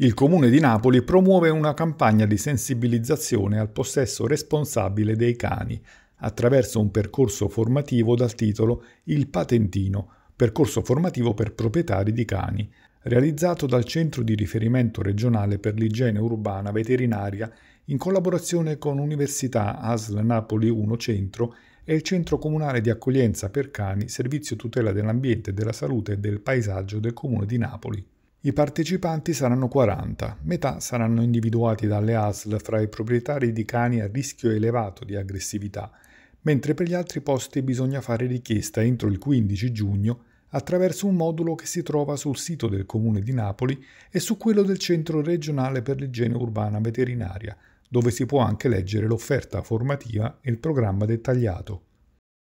il Comune di Napoli promuove una campagna di sensibilizzazione al possesso responsabile dei cani attraverso un percorso formativo dal titolo Il Patentino, percorso formativo per proprietari di cani, realizzato dal Centro di riferimento regionale per l'igiene urbana veterinaria in collaborazione con Università ASL Napoli 1 Centro e il Centro Comunale di Accoglienza per Cani, Servizio Tutela dell'Ambiente, della Salute e del Paesaggio del Comune di Napoli. I partecipanti saranno 40, metà saranno individuati dalle ASL fra i proprietari di cani a rischio elevato di aggressività, mentre per gli altri posti bisogna fare richiesta entro il 15 giugno attraverso un modulo che si trova sul sito del Comune di Napoli e su quello del Centro regionale per l'igiene urbana veterinaria, dove si può anche leggere l'offerta formativa e il programma dettagliato.